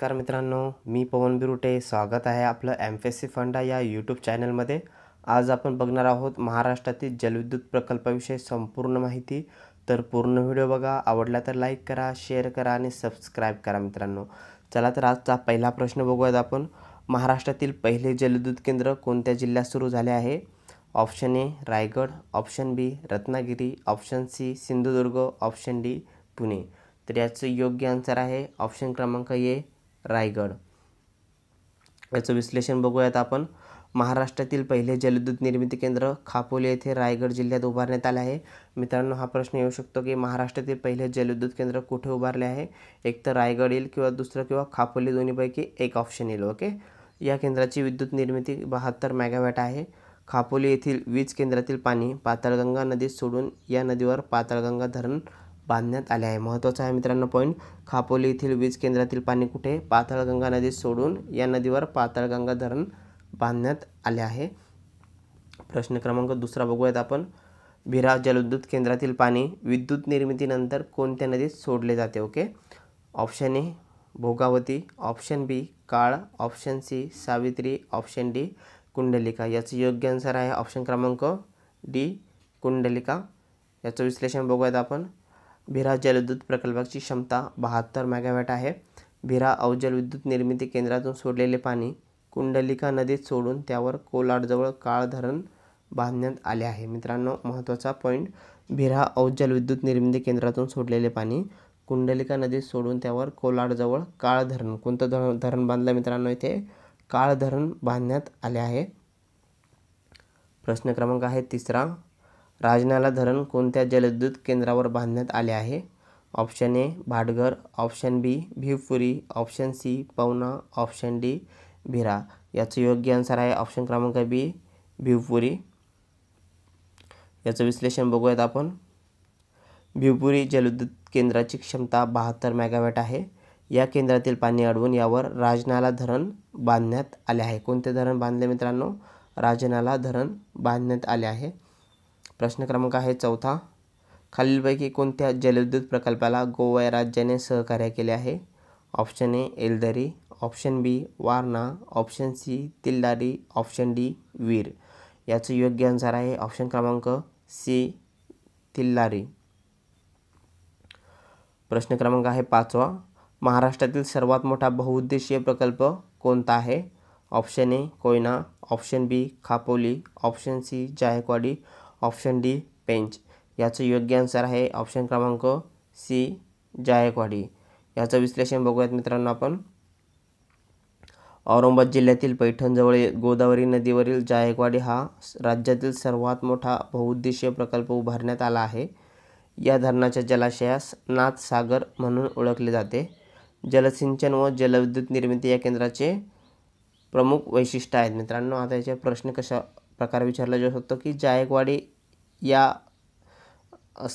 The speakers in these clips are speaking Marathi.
नमस्कार मित्रांनो मी पवन बिरुटे स्वागत आहे आपलं एम सी फंडा या यूट्यूब चॅनलमध्ये आज आपण बघणार आहोत महाराष्ट्रातील जलविद्युत प्रकल्पाविषयी संपूर्ण माहिती तर पूर्ण व्हिडिओ बघा आवडला तर लाईक करा शेअर करा आणि सबस्क्राईब करा मित्रांनो चला तर आजचा पहिला प्रश्न बघूयात आपण महाराष्ट्रातील पहिले जलविद्युत केंद्र कोणत्या जिल्ह्यात सुरू झाले आहे option A Raigad option B Ratnagiri option C Sindhudurg option D Pune तर याचं योग्य आन्सर आहे ऑप्शन क्रमांक ए रायगड याचं विश्लेषण बघूयात आपण महाराष्ट्रातील पहिले जलविद्युत निर्मिती केंद्र खापोली येथे रायगड जिल्ह्यात उभारण्यात आले आहे मित्रांनो हा प्रश्न येऊ शकतो की महाराष्ट्रातील पहिले जलविद्युत केंद्र कुठे उभारले आहे एक तर रायगड येईल किंवा दुसरं किंवा खापोली दोन्हीपैकी एक ऑप्शन येईल ओके या केंद्राची विद्युत निर्मिती बहात्तर मेगावॅट आहे खापोली येथील वीज केंद्रातील पाणी पातळगंगा नदीत सोडून या नदीवर पातळगंगा धरण बांधण्यात आले आहे महत्त्वाचा आहे मित्रांनो पॉईंट खापोली येथील वीज केंद्रातील पाणी कुठे पातळगंगा नदीत सोडून या नदीवर पातळगंगा धरण बांधण्यात आले आहे प्रश्न क्रमांक दुसरा बघूयात आपण भिरा जलविद्युत केंद्रातील पाणी विद्युत निर्मितीनंतर कोणत्या नदीत सोडले जाते okay option A Bhogavati option B Kal option C Savitri option D Kundalika याचं योग्य आन्सर आहे ऑप्शन क्रमांक डी कुंडलिका याचं विश्लेषण बघूयात आपण भिरा जलविद्युत प्रकल्पाची क्षमता बहात्तर मॅगावॅट आहे भिरा अवजल विद्युत निर्मिती केंद्रातून सोडलेले पाणी कुंडलिका नदीत सोडून त्यावर कोलाडजवळ काळ धरण बांधण्यात आले आहे मित्रांनो महत्त्वाचा पॉईंट भिरा अवजल विद्युत निर्मिती केंद्रातून सोडलेले पाणी कुंडलिका नदीत सोडून त्यावर कोलाडजवळ काळ धरण कोणतं धरण धरण बांधलं मित्रांनो इथे काळ धरण बांधण्यात आले आहे प्रश्न क्रमांक आहे तिसरा राजनाला धरण कोणत्या जलविद्युत केंद्रावर बांधण्यात आले आहे option A Bhatghar option B Bhivpuri option C Pavana option D Bhira याचं योग्य आन्सर आहे ऑप्शन क्रमांक बी भिवपुरी याचं विश्लेषण बघूयात आपण भिवपुरी जलविद्युत केंद्राची क्षमता बहात्तर मेगावॅट आहे या केंद्रातील पाणी अडवून यावर राजनाला धरण बांधण्यात आले आहे कोणते धरण बांधले मित्रांनो राजनाला धरण बांधण्यात आले आहे प्रश्न क्रमांक आहे चौथा खालीलपैकी कोणत्या जलविद्युत प्रकल्पाला गोवा या राज्याने सहकार्य केले आहे option A Yeldari option B Warna option C Tillari option D Veer याचं योग्य आन्सर आहे ऑप्शन क्रमांक सी तिल्लारी प्रश्न क्रमांक आहे पाचवा महाराष्ट्रातील सर्वात मोठा बहुउद्देशीय प्रकल्प कोणता आहे option A Koyna option B Khapoli option C Jayakwadi option D Pench याचं योग्य आन्सर आहे ऑप्शन क्रमांक सी जायकवाडी याचं विश्लेषण बघूयात मित्रांनो आपण औरंगाबाद जिल्ह्यातील पैठणजवळ गोदावरी नदीवरील जायकवाडी हा राज्यातील सर्वात मोठा बहुउद्देशीय प्रकल्प उभारण्यात आला आहे या धरणाच्या जलाशयास नाथसागर म्हणून ओळखले जाते जलसिंचन व जलविद्युत निर्मिती या केंद्राचे प्रमुख वैशिष्ट्य आहेत मित्रांनो आता याचे प्रश्न कशा प्रकार विचारला जाऊ शकतो की जायकवाडी या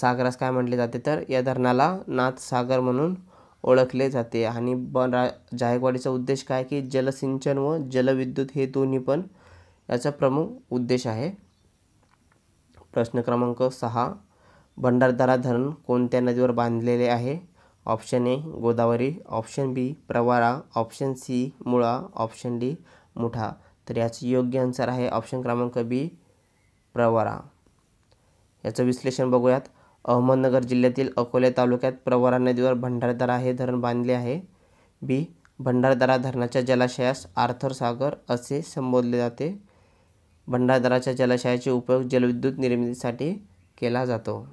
सागरास काय म्हटले जाते तर या धरणाला नाथ सागर म्हणून ओळखले जाते आणि बनरा जायकवाडीचा उद्देश काय की जलसिंचन व जलविद्युत हे दोन्ही पण याचा प्रमुख उद्देश आहे प्रश्न क्रमांक सहा भंडारदारा धरण कोणत्या नदीवर बांधलेले आहे option A Godavari option B Pravara option C Mula option D Mutha तर याचं योग्य आन्सर आहे ऑप्शन क्रमांक बी प्रवरा याचं विश्लेषण बघूयात अहमदनगर जिल्ह्यातील अकोले तालुक्यात प्रवरा नदीवर भंडारदरा हे धरण बांधले आहे बी भंडारदरा धरणाच्या जलाशयास आर्थर सागर असे संबोधले जाते भंडारदराच्या जलाशयाचे उपयोग जलविद्युत निर्मितीसाठी केला जातो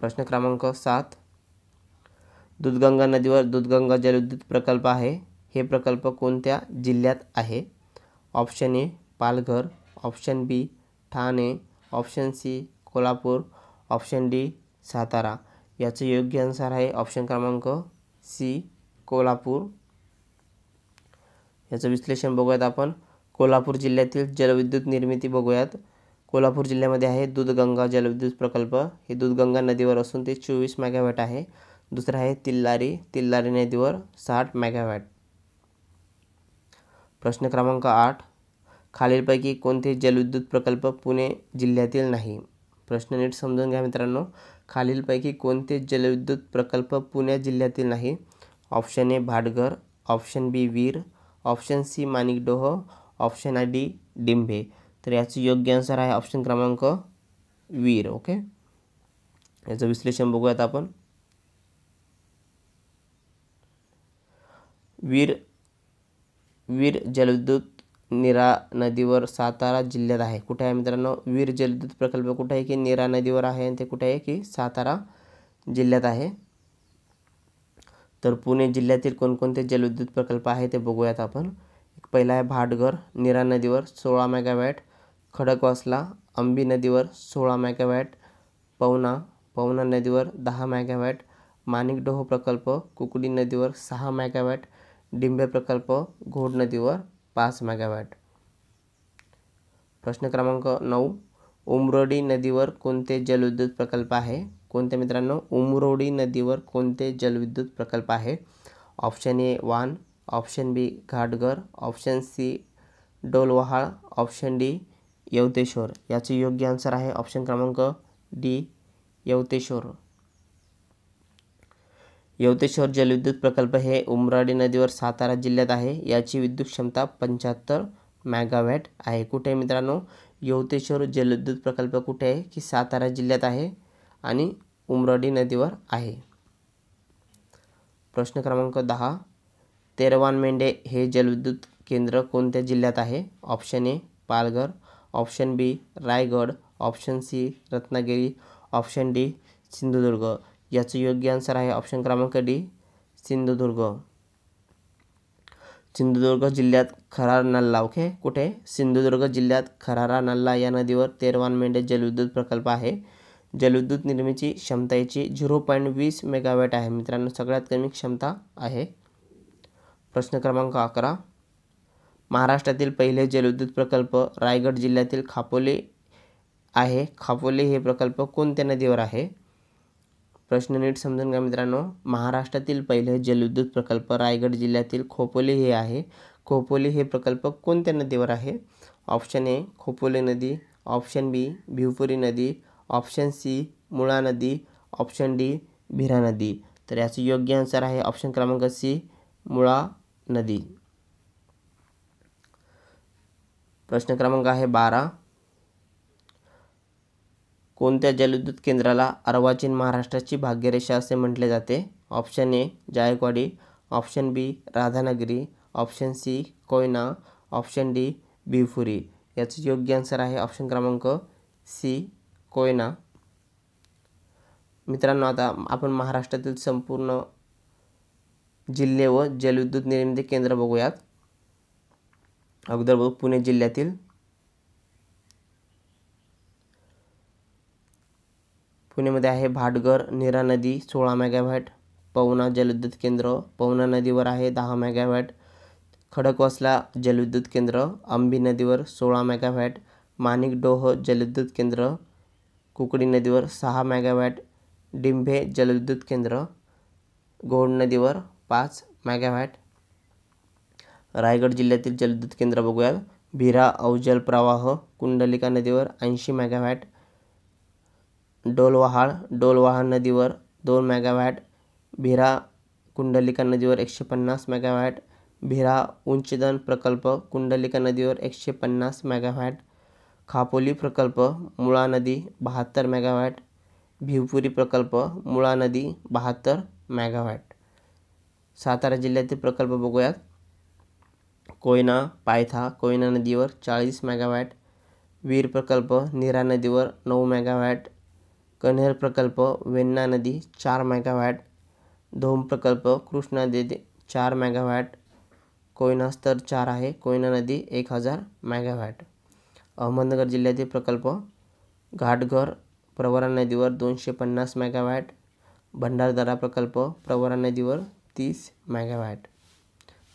प्रश्न क्रमांक सात दूधगंगा नदीवर दूधगंगा जलविद्युत प्रकल्प आहे हे प्रकल्प कोणत्या जिल्ह्यात आहे option A Palghar option B Thane option C Kolhapur option D Satara याचं योग्य आन्सर आहे ऑप्शन क्रमांक सी कोल्हापूर याचं विश्लेषण बघूयात आपण कोल्हापूर जिल्ह्यातील जलविद्युत निर्मिती बघूयात कोल्हापूर जिल्ह्यामध्ये आहे दूधगंगा जलविद्युत प्रकल्प हे दूधगंगा नदीवर असून ते चोवीस मॅगावॅट आहे दुसरं आहे तिल्लारी तिल्लारी नदीवर साठ मॅगावॅट प्रश्न क्रमांक आठ खालीलपैकी कोणते जलविद्युत प्रकल्प पुणे जिल्ह्यातील नाही प्रश्न नीट समजून घ्या मित्रांनो खालीलपैकी कोणते जलविद्युत प्रकल्प पुणे जिल्ह्यातील नाही option A Bhatghar option B Veer option C Manikdoh option I D Dimbhe तर याचं योग्य आन्सर आहे ऑप्शन क्रमांक वीर ओके याचं विश्लेषण बघूयात आपण वीर वीर जलविद्युत निरा नदीवर सातारा जिल्ह्यात आहे कुठे आहे मित्रांनो वीर जलविद्युत प्रकल्प कुठे आहे की निरा नदीवर आहे आणि ते कुठे आहे की सातारा जिल्ह्यात आहे तर पुणे जिल्ह्यातील कोणकोणते जलविद्युत प्रकल्प आहे ते बघूयात आपण पहिला आहे भाटघर नीरा नदीवर सोळा मेगावॅट खडकवासला अंबी नदीवर सोळा मेगावॅट पवना पवना नदीवर दहा मेगावॅट माणिकडोह प्रकल्प कुकडी नदीवर सहा मेगावॅट डिंबे प्रकल्प घोड नदीवर पाच मॅगावॅट प्रश्न क्रमांक नऊ उमरोडी नदीवर कोणते जलविद्युत प्रकल्प आहे कोणते मित्रांनो उमरोडी नदीवर कोणते जलविद्युत प्रकल्प आहे option A Wan option B Ghatghar option C Dolwahal option D Yavateshwar याचे योग्य आन्सर आहे ऑप्शन क्रमांक डी यवतेश्वर यवतेश्वर जलविद्युत प्रकल्प हे उमराडी नदीवर सातारा जिल्ह्यात आहे याची विद्युत क्षमता पंच्याहत्तर मॅगावॅट आहे कुठे मित्रांनो यवतेश्वर जलविद्युत प्रकल्प कुठे आहे की सातारा जिल्ह्यात आहे आणि उमराडी नदीवर आहे प्रश्न क्रमांक दहा तेरवान मेंढे हे जलविद्युत केंद्र कोणत्या जिल्ह्यात आहे option A Palghar option B Raigad option C Ratnagiri option D Sindhudurg याचं योग्य आन्सर आहे ऑप्शन क्रमांक डी सिंधुदुर्ग सिंधुदुर्ग जिल्ह्यात खरार नल्ला ओके कुठे सिंधुदुर्ग जिल्ह्यात खरारा नल्ला या नदीवर तेरवान मेंढे जलविद्युत प्रकल्प आहे जलविद्युत निर्मिती क्षमतेची झिरो पॉईंट वीस मेगावॅट आहे मित्रांनो सगळ्यात कमी क्षमता आहे प्रश्न क्रमांक अकरा महाराष्ट्रातील पहिले जलविद्युत प्रकल्प रायगड जिल्ह्यातील खापोली आहे खापोली हे प्रकल्प कोणत्या नदीवर आहे प्रश्न नीट समजून घ्या मित्रांनो महाराष्ट्रातील पहिले जलविद्युत प्रकल्प रायगड जिल्ह्यातील खोपोली हे आहे खोपोली हे प्रकल्प कोणत्या नदीवर आहे ऑप्शन ए खोपोली नदी ऑप्शन बी भिवपुरी नदी ऑप्शन सी मुळा नदी ऑप्शन डी भिरा नदी तर याचं योग्य आन्सर आहे ऑप्शन क्रमांक सी मुळा नदी प्रश्न क्रमांक आहे बारा कोणत्या जलविद्युत केंद्राला अर्वाचीन महाराष्ट्राची भाग्यरेषा असे म्हटले जाते option A Jayakwadi option B Radhanagari option C Koyna option D Bhivpuri याचं योग्य आन्सर आहे ऑप्शन क्रमांक सी कोयना मित्रांनो आता आपण महाराष्ट्रातील संपूर्ण जिल्हे व जलविद्युत निर्मिती केंद्र बघूयात अगोदर बघू पुणे जिल्ह्यातील पुणेमध्ये आहे भाटघर नीरा नदी सोळा मेगावॅट पवना जलविद्युत केंद्र पवना नदीवर आहे दहा मेगावॅट खडकवासला जलविद्युत केंद्र आंबी नदीवर सोळा मानिक माणिकडोह जलविद्युत केंद्र कुकडी नदीवर सहा मेगावॅट डिंभे जलविद्युत केंद्र गोड नदीवर पाच मेगावॅट रायगड जिल्ह्यातील जलविद्युत केंद्र बघूया भिरा अवजल प्रवाह कुंडलिका नदीवर ऐंशी मेगावॅट डोलवहाळ डोलवाहाळ नदीवर दोन मेगावॅट भिरा कुंडलिका नदीवर एकशे पन्नास मेगावॅट भिरा उंचदन प्रकल्प कुंडलिका नदीवर एकशे पन्नास मेगावॅट खापोली प्रकल्प मुळा नदी बहात्तर मेगावॅट भिवपुरी प्रकल्प मुळा नदी बहात्तर मेगावॅट सातारा जिल्ह्यातील प्रकल्प बघूयात कोयना पायथा कोयना नदीवर चाळीस मेगावॅट वीर प्रकल्प नीरा नदीवर नऊ मेगावॅट कन्हेर प्रकल्प वेन्ना नदी चार मॅगाव्हॅट धोम प्रकल्प कृष्णा नदी चार मॅगाव्हॅट कोयना स्तर चार आहे कोयना नदी एक हजार मॅगाव्हॅट अहमदनगर जिल्ह्यातील प्रकल्प घाटघर प्रवरा नदीवर दोनशे पन्नास मेगावॅट भंडारदरा प्रकल्प प्रवरा नदीवर तीस मेगावॅट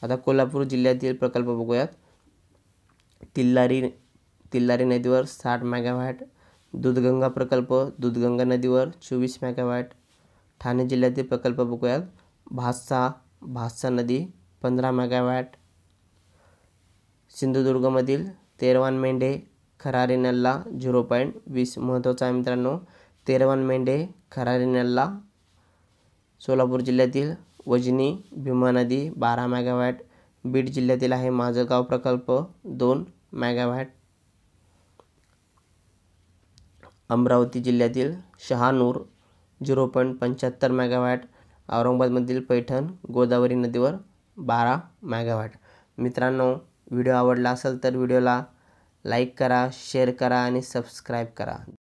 आता कोल्हापूर जिल्ह्यातील प्रकल्प बघूयात तिल्लारी तिल्लारी नदीवर साठ मेगावॅट दूधगंगा प्रकल्प दूधगंगा नदीवर चोवीस मॅगावॅट ठाणे जिल्ह्यातील प्रकल्प बघूयात भातसा भातसा नदी पंधरा मॅगावॅट सिंधुदुर्गमधील तेरवान मेंढे खरारी नल्ला झिरो पॉईंट वीस महत्त्वाचा आहे मित्रांनो तेरवान मेंढे खरारी नल्ला सोलापूर जिल्ह्यातील वजनी भीमा नदी बारा मॅगावॅट बीड जिल्ह्यातील आहे माझं गाव प्रकल्प दोन मॅगावॅट अमरावती जिल्ह्यातील शहानूर झिरो पॉईंट पंच्याहत्तर मॅगावॅट औरंगाबादमधील पैठण गोदावरी नदीवर बारा मॅगावॅट मित्रांनो व्हिडिओ आवडला असेल तर व्हिडिओला लाईक करा शेअर करा आणि सबस्क्राईब करा